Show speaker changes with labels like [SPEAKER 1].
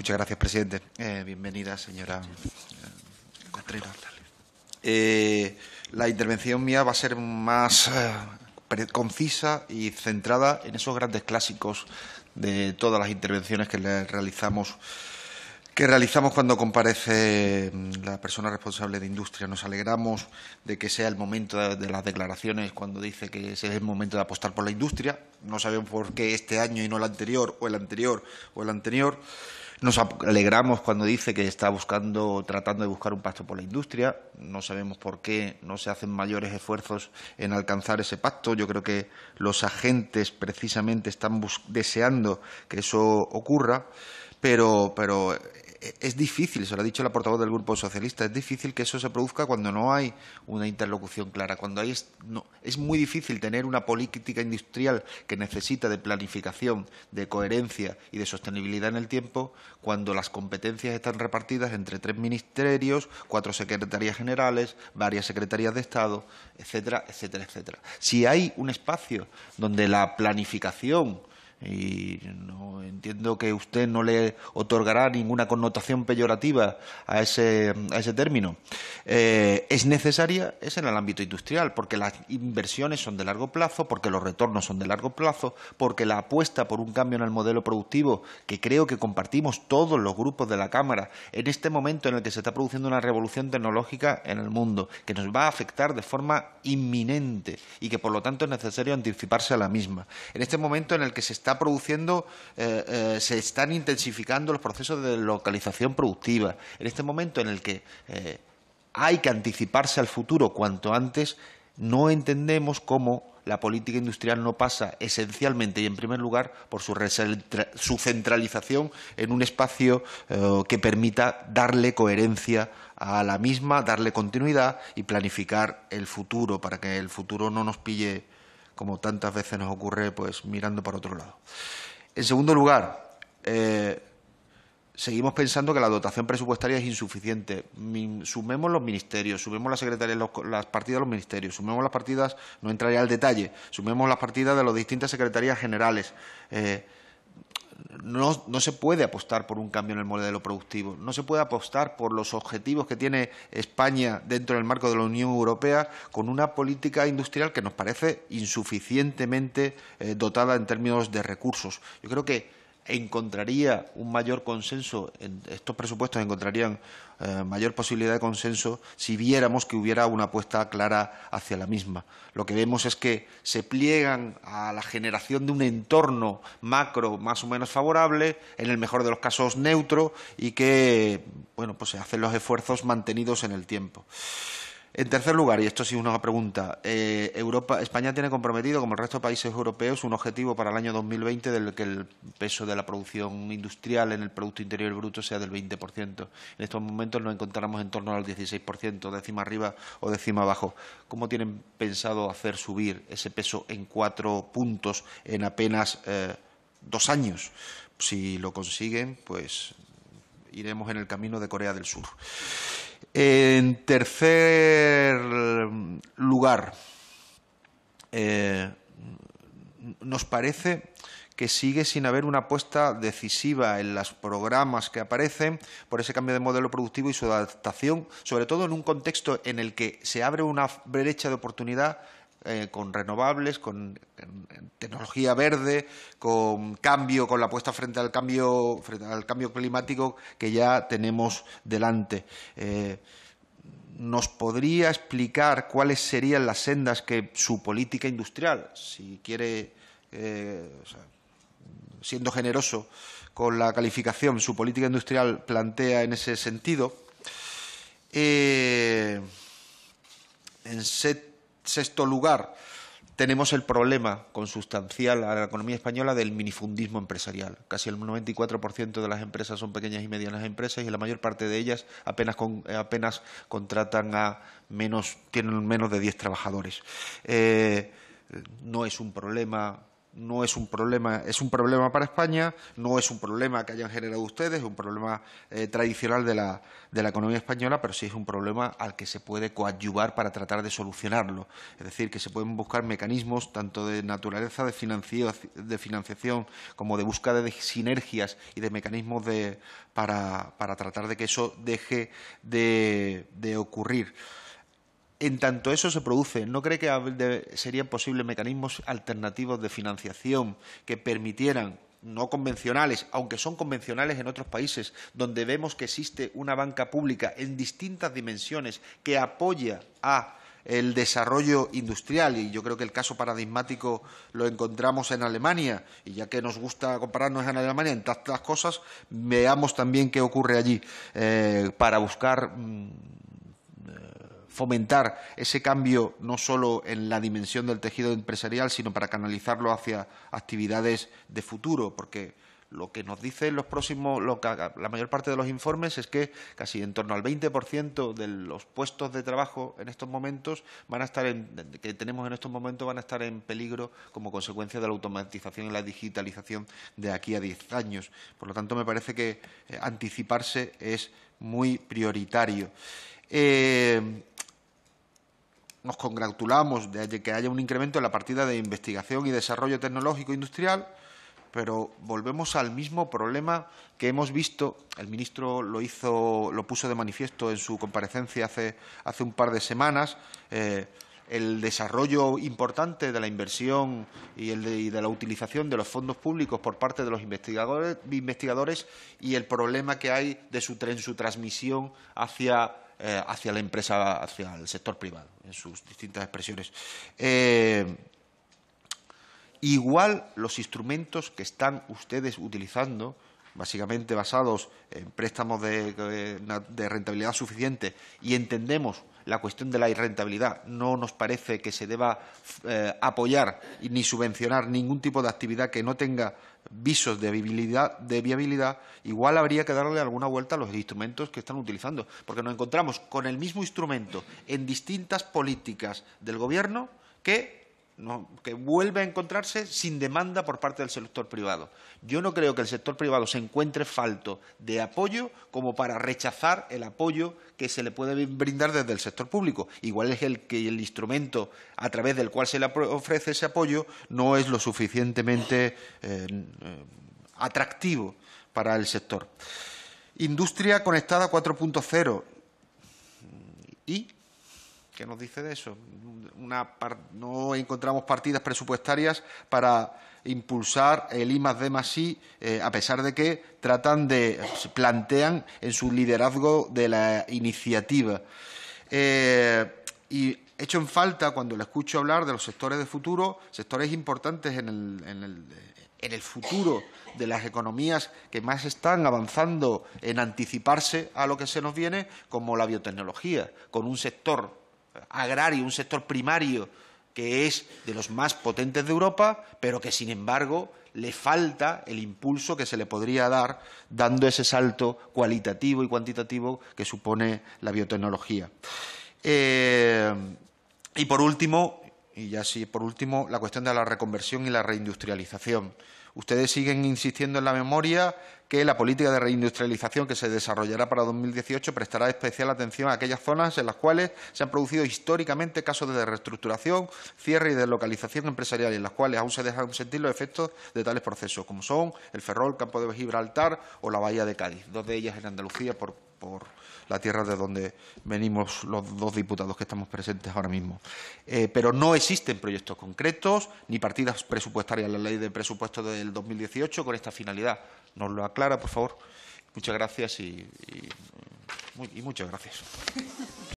[SPEAKER 1] Muchas gracias, presidente. Eh, bienvenida, señora eh, Contreras. Eh, la intervención mía va a ser más concisa y centrada en esos grandes clásicos de todas las intervenciones que realizamos que realizamos cuando comparece mm, la persona responsable de industria. Nos alegramos de que sea el momento de las declaraciones cuando dice que es el momento de apostar por la industria. No sabemos por qué este año y no el anterior o el anterior o el anterior. Nos alegramos cuando dice que está buscando, tratando de buscar un pacto por la industria. No sabemos por qué no se hacen mayores esfuerzos en alcanzar ese pacto. Yo creo que los agentes precisamente están deseando que eso ocurra pero, pero eh, es difícil, se lo ha dicho la portavoz del Grupo Socialista, es difícil que eso se produzca cuando no hay una interlocución clara, cuando hay es muy difícil tener una política industrial que necesita de planificación, de coherencia y de sostenibilidad en el tiempo, cuando las competencias están repartidas entre tres ministerios, cuatro secretarías generales, varias secretarías de Estado, etcétera, etcétera, etcétera. Si hay un espacio donde la planificación y no entiendo que usted no le otorgará ninguna connotación peyorativa a ese, a ese término. Eh, es necesaria, es en el ámbito industrial, porque las inversiones son de largo plazo, porque los retornos son de largo plazo, porque la apuesta por un cambio en el modelo productivo, que creo que compartimos todos los grupos de la Cámara, en este momento en el que se está produciendo una revolución tecnológica en el mundo, que nos va a afectar de forma inminente y que por lo tanto es necesario anticiparse a la misma. En este momento en el que se está produciendo, eh, eh, se están intensificando los procesos de localización productiva. En este momento en el que eh, hay que anticiparse al futuro cuanto antes, no entendemos cómo la política industrial no pasa esencialmente y en primer lugar por su, centralización en un espacio que permita darle coherencia a la misma, darle continuidad y planificar el futuro para que el futuro no nos pille como tantas veces nos ocurre, pues mirando para otro lado. En segundo lugar, eh, seguimos pensando que la dotación presupuestaria es insuficiente. Sumemos los ministerios, sumemos las las partidas de los ministerios, sumemos las partidas, no entraría al detalle, sumemos las partidas de las distintas secretarías generales. Eh, no, se puede apostar por un cambio en el modelo productivo, no se puede apostar por los objetivos que tiene España dentro del marco de la Unión Europea con una política industrial que nos parece insuficientemente eh, dotada en términos de recursos. Yo creo que encontraría un mayor consenso, estos presupuestos encontrarían eh, mayor posibilidad de consenso si viéramos que hubiera una apuesta clara hacia la misma. Lo que vemos es que se pliegan a la generación de un entorno macro más o menos favorable, en el mejor de los casos neutro, y que bueno, pues se hacen los esfuerzos mantenidos en el tiempo. En tercer lugar, y esto sí es una pregunta, eh, Europa, España tiene comprometido, como el resto de países europeos, un objetivo para el año 2020 del que el peso de la producción industrial en el Producto Interior Bruto sea del 20%. En estos momentos nos encontramos en torno al 16%, décima arriba o décima abajo. ¿Cómo tienen pensado hacer subir ese peso en cuatro puntos en apenas eh, dos años? Si lo consiguen, pues iremos en el camino de Corea del Sur. En tercer lugar, eh, nos parece que sigue sin haber una apuesta decisiva en los programas que aparecen por ese cambio de modelo productivo y su adaptación, sobre todo en un contexto en el que se abre una brecha de oportunidad eh, con renovables, con tecnología verde, con cambio, con la apuesta frente al cambio, al cambio climático que ya tenemos delante. Eh, ¿Nos podría explicar cuáles serían las sendas que su política industrial, si quiere, eh, siendo generoso con la calificación, su política industrial plantea en ese sentido? en set sexto lugar, tenemos el problema consustancial a la economía española del minifundismo empresarial. Casi el 94% de las empresas son pequeñas y medianas empresas y la mayor parte de ellas apenas, contratan a menos, tienen menos de diez trabajadores. Eh, no es un problema no es un problema, es un problema para España, no es un problema que hayan generado ustedes, es un problema eh, tradicional de la, de la, economía española, pero sí es un problema al que se puede coadyuvar para tratar de solucionarlo. Es decir, que se pueden buscar mecanismos tanto de naturaleza de, financiación como de búsqueda de sinergias y de mecanismos para, para tratar de que eso deje de, de ocurrir en tanto eso se produce, ¿no cree que serían posibles mecanismos alternativos de financiación que permitieran no convencionales, aunque son convencionales en otros países, donde vemos que existe una banca pública en distintas dimensiones que apoya a el desarrollo industrial y yo creo que el caso paradigmático lo encontramos en Alemania y ya que nos gusta compararnos en Alemania en tantas cosas, veamos también qué ocurre allí eh, para buscar mm, fomentar ese cambio no solo en la dimensión del tejido empresarial, sino para canalizarlo hacia actividades de futuro, porque lo que nos dicen los próximos, la mayor parte de los informes es que casi en torno al 20% de los puestos de trabajo en estos momentos van a estar en, que tenemos en estos momentos van a estar en peligro como consecuencia de la automatización y la digitalización de aquí a 10 años. Por lo tanto, me parece que eh, anticiparse es muy prioritario. Eh, nos congratulamos de que haya un incremento en la partida de investigación y desarrollo tecnológico industrial, pero volvemos al mismo problema que hemos visto. El ministro lo hizo, lo puso de manifiesto en su comparecencia hace, un par de semanas. Eh, el desarrollo importante de la inversión y, el de, la utilización de los fondos públicos por parte de los investigadores, investigadores y el problema que hay de en su transmisión hacia eh, hacia la empresa, hacia el sector privado, en sus distintas expresiones. Eh, igual los instrumentos que están ustedes utilizando básicamente basados en préstamos de, rentabilidad suficiente y entendemos la cuestión de la irrentabilidad, no nos parece que se deba eh, apoyar ni subvencionar ningún tipo de actividad que no tenga visos de viabilidad, de viabilidad, igual habría que darle alguna vuelta a los instrumentos que están utilizando, porque nos encontramos con el mismo instrumento en distintas políticas del Gobierno que que vuelve a encontrarse sin demanda por parte del sector privado. Yo no creo que el sector privado se encuentre falto de apoyo como para rechazar el apoyo que se le puede brindar desde el sector público. Igual es el que el instrumento a través del cual se le ofrece ese apoyo no es lo suficientemente eh, atractivo para el sector. Industria conectada 4.0 y ¿Qué nos dice de eso? no encontramos partidas presupuestarias para impulsar el I más D eh, a pesar de que tratan de, plantean en su liderazgo de la iniciativa. Eh, y hecho en falta, cuando le escucho hablar de los sectores de futuro, sectores importantes en el futuro de las economías que más están avanzando en anticiparse a lo que se nos viene, como la biotecnología, con un sector agrario, un sector primario que es de los más potentes de Europa, pero que sin embargo le falta el impulso que se le podría dar dando ese salto cualitativo y cuantitativo que supone la biotecnología. Eh, y por último, y ya por último, la cuestión de la reconversión y la reindustrialización. Ustedes siguen insistiendo en la memoria que la política de reindustrialización que se desarrollará para 2018 prestará especial atención a aquellas zonas en las cuales se han producido históricamente casos de reestructuración, cierre y deslocalización empresarial en las cuales aún se dejan sentir los efectos de tales procesos, como son el Ferrol, Campo de Gibraltar o la Bahía de Cádiz, dos de ellas en Andalucía por por la tierra de donde venimos los dos diputados que estamos presentes ahora mismo. Eh, pero no existen proyectos concretos ni partidas presupuestarias en la ley de presupuesto del 2018 con esta finalidad. ¿Nos lo aclara, por favor? Muchas gracias y muchas gracias.